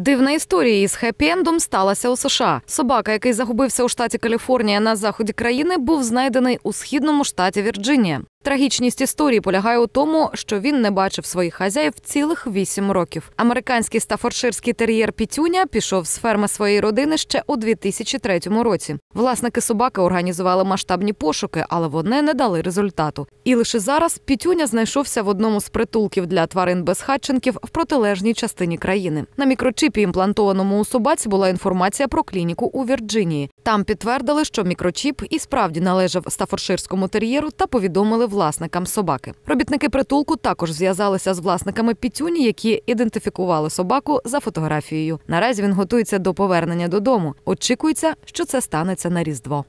Дивна історія із хеппі-ендом сталася у США. Собака, який загубився у штаті Каліфорнія на заході країни, був знайдений у східному штаті Вірджинія. Трагічність історії полягає у тому, що він не бачив своїх хазяїв цілих вісім років. Американський стафорширський тер'єр Пітюня пішов з ферми своєї родини ще у 2003 році. Власники собаки організували масштабні пошуки, але вони не дали результату. І лише зараз Пітюня знайшовся в одному з притулків для тварин безхатченків в протилежній частині країни. На мікрочіпі, імплантованому у собаці, була інформація про клініку у Вірджинії. Там підтвердили, що мікрочіп і справді належав стафорширському тер'єру та повідомили власникам собаки. Робітники притулку також зв'язалися з власниками пітюні, які ідентифікували собаку за фотографією. Наразі він готується до повернення додому. Очікується, що це станеться на різдво.